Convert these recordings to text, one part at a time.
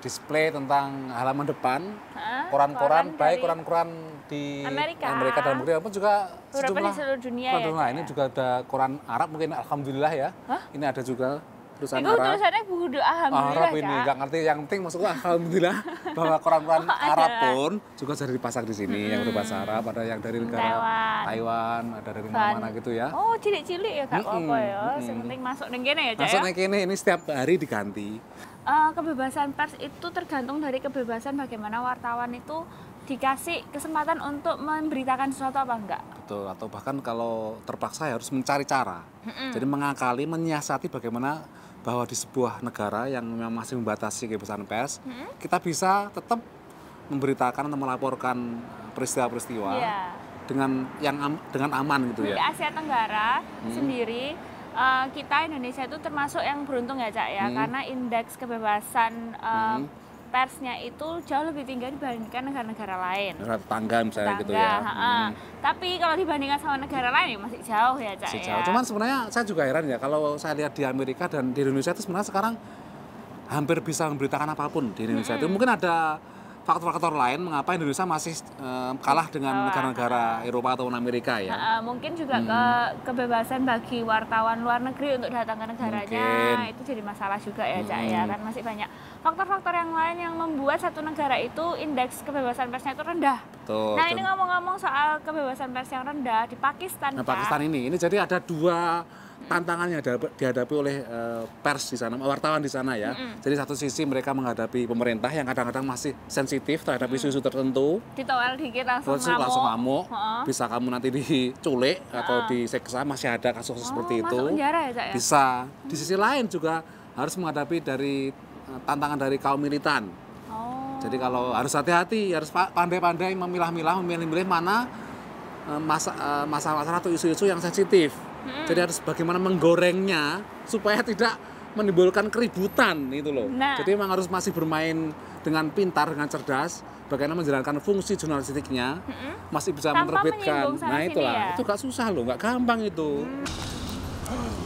display tentang halaman depan koran-koran baik koran-koran di Amerika, Amerika dan Amerika pun juga sejumlah di seluruh dunia ya, nah, ini juga ada koran Arab mungkin alhamdulillah ya Hah? ini ada juga tulisan Arab. tulisannya budu alhamdulillah. Arab ini nggak ngerti yang penting maksudku alhamdulillah bahwa koran-koran oh, Arab pun juga sudah dipasang di sini hmm. yang bahasa Arab ada yang dari negara Taiwan, Taiwan ada dari mana-mana gitu ya. Oh cilik-cilik ya kak hmm, apa ya, hmm. penting masuk nengkene ya cak. Masuk ya? nengkene ini setiap hari diganti uh, kebebasan pers itu tergantung dari kebebasan bagaimana wartawan itu dikasih kesempatan untuk memberitakan sesuatu apa enggak. Betul, atau bahkan kalau terpaksa ya harus mencari cara. Mm-mm. Jadi mengakali, menyiasati bagaimana bahwa di sebuah negara yang memang masih membatasi kebebasan pers, mm-hmm. kita bisa tetap memberitakan atau melaporkan peristiwa-peristiwa yeah. dengan yang am, dengan aman gitu ya. Di Asia Tenggara mm. sendiri uh, kita Indonesia itu termasuk yang beruntung ya cak ya hmm. karena indeks kebebasan uh, hmm. persnya itu jauh lebih tinggi dibandingkan negara-negara lain. Tangga tetangga misalnya tetangga, gitu ya. Ha Hmm. Tapi kalau dibandingkan sama negara lain ya masih jauh ya cak masih ya. Cuman sebenarnya saya juga heran ya kalau saya lihat di Amerika dan di Indonesia itu sebenarnya sekarang hampir bisa memberitakan apapun di Indonesia hmm. itu mungkin ada faktor-faktor lain mengapa Indonesia masih uh, kalah dengan negara-negara ah. Eropa atau Amerika ya? Uh, mungkin juga hmm. ke kebebasan bagi wartawan luar negeri untuk datang ke negaranya mungkin. Nah, itu jadi masalah juga ya, Cak ya hmm. kan masih banyak faktor-faktor yang lain yang membuat satu negara itu indeks kebebasan persnya itu rendah. Betul. Nah, ini ngomong-ngomong soal kebebasan pers yang rendah di Pakistan. Nah, Pakistan ini ini jadi ada dua tantangan yang dihadapi oleh eh, pers di sana, wartawan di sana ya. Mm -hmm. Jadi satu sisi mereka menghadapi pemerintah yang kadang-kadang masih sensitif terhadap isu-isu mm -hmm. tertentu. Ditowel dikit langsung ngamuk. Langsung ngamuk. Uh Bisa kamu nanti diculik uh -huh. atau diseksa, masih ada kasus oh, seperti itu. Ya, ya, Bisa. Di sisi lain juga harus menghadapi dari eh, tantangan dari kaum militan. Oh. Jadi kalau harus hati-hati, harus pandai-pandai memilah-milah, memilih-milih mana eh, masa masalah atau isu-isu yang sensitif Hmm. Jadi harus bagaimana menggorengnya supaya tidak menimbulkan keributan itu loh. Nah. Jadi memang harus masih bermain dengan pintar, dengan cerdas, bagaimana menjalankan fungsi jurnalistiknya, hmm. masih bisa Tanpa menerbitkan. Nah itulah, ya? itu gak susah loh, gak gampang itu. Hmm.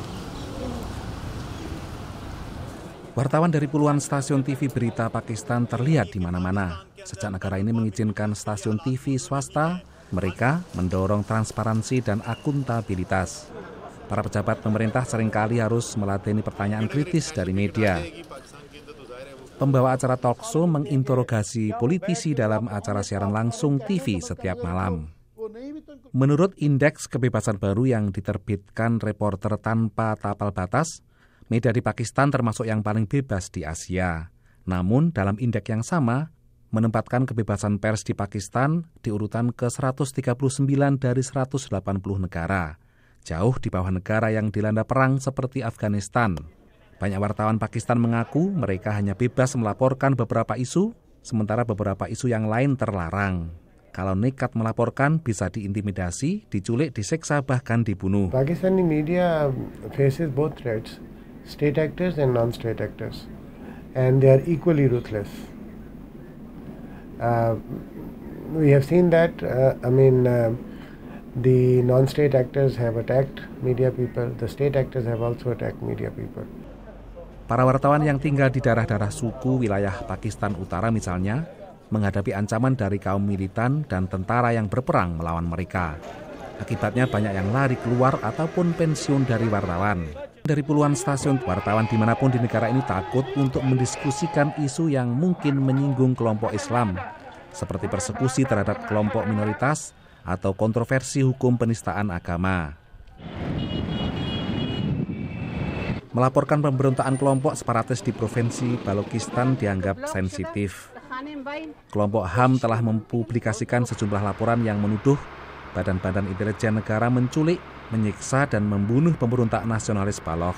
Wartawan dari puluhan stasiun TV berita Pakistan terlihat di mana-mana. Sejak negara ini mengizinkan stasiun TV swasta, mereka mendorong transparansi dan akuntabilitas. Para pejabat pemerintah seringkali harus melatih pertanyaan kritis dari media. Pembawa acara talkshow menginterogasi politisi dalam acara siaran langsung TV setiap malam. Menurut indeks kebebasan baru yang diterbitkan reporter tanpa tapal batas, media di Pakistan termasuk yang paling bebas di Asia. Namun dalam indeks yang sama, menempatkan kebebasan pers di Pakistan di urutan ke-139 dari 180 negara jauh di bawah negara yang dilanda perang seperti Afghanistan. Banyak wartawan Pakistan mengaku mereka hanya bebas melaporkan beberapa isu, sementara beberapa isu yang lain terlarang. Kalau nekat melaporkan bisa diintimidasi, diculik, diseksa, bahkan dibunuh. Pakistani media faces both threats, state actors and non-state actors, and they are equally ruthless. Uh, we have seen that. Uh, I mean, uh, the non-state actors have attacked media people, the state actors have also attacked media people. Para wartawan yang tinggal di daerah-daerah suku wilayah Pakistan Utara misalnya, menghadapi ancaman dari kaum militan dan tentara yang berperang melawan mereka. Akibatnya banyak yang lari keluar ataupun pensiun dari wartawan. Dari puluhan stasiun wartawan dimanapun di negara ini takut untuk mendiskusikan isu yang mungkin menyinggung kelompok Islam, seperti persekusi terhadap kelompok minoritas, atau kontroversi hukum penistaan agama. Melaporkan pemberontakan kelompok separatis di Provinsi Balokistan dianggap sensitif. Kelompok HAM telah mempublikasikan sejumlah laporan yang menuduh badan-badan intelijen negara menculik, menyiksa, dan membunuh pemberontak nasionalis Baloch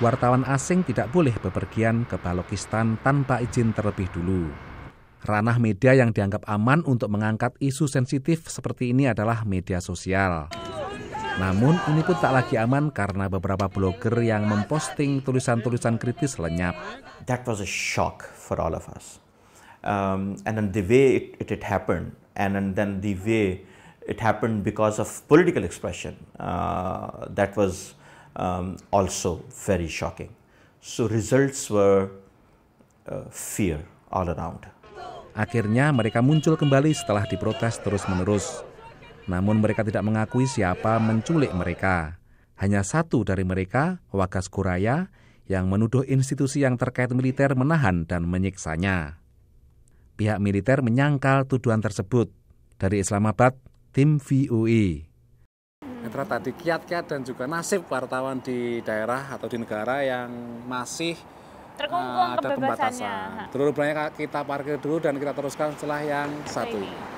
Wartawan asing tidak boleh bepergian ke Balokistan tanpa izin terlebih dulu. Ranah media yang dianggap aman untuk mengangkat isu sensitif seperti ini adalah media sosial. Namun ini pun tak lagi aman karena beberapa blogger yang memposting tulisan-tulisan kritis lenyap. That was a shock for all of us. Um, and then the way it, it, happened, and then the way it happened because of political expression, uh, that was um, also very shocking. So results were uh, fear all around. Akhirnya mereka muncul kembali setelah diprotes terus-menerus. Namun mereka tidak mengakui siapa menculik mereka. Hanya satu dari mereka, Wagas Kuraya, yang menuduh institusi yang terkait militer menahan dan menyiksanya. Pihak militer menyangkal tuduhan tersebut. Dari Islamabad, tim VUI. Mitra tadi kiat-kiat dan juga nasib wartawan di daerah atau di negara yang masih terkungkung uh, ah, ada pembatasnya. Terus banyak kita parkir dulu dan kita teruskan setelah yang satu. Ini. Iya.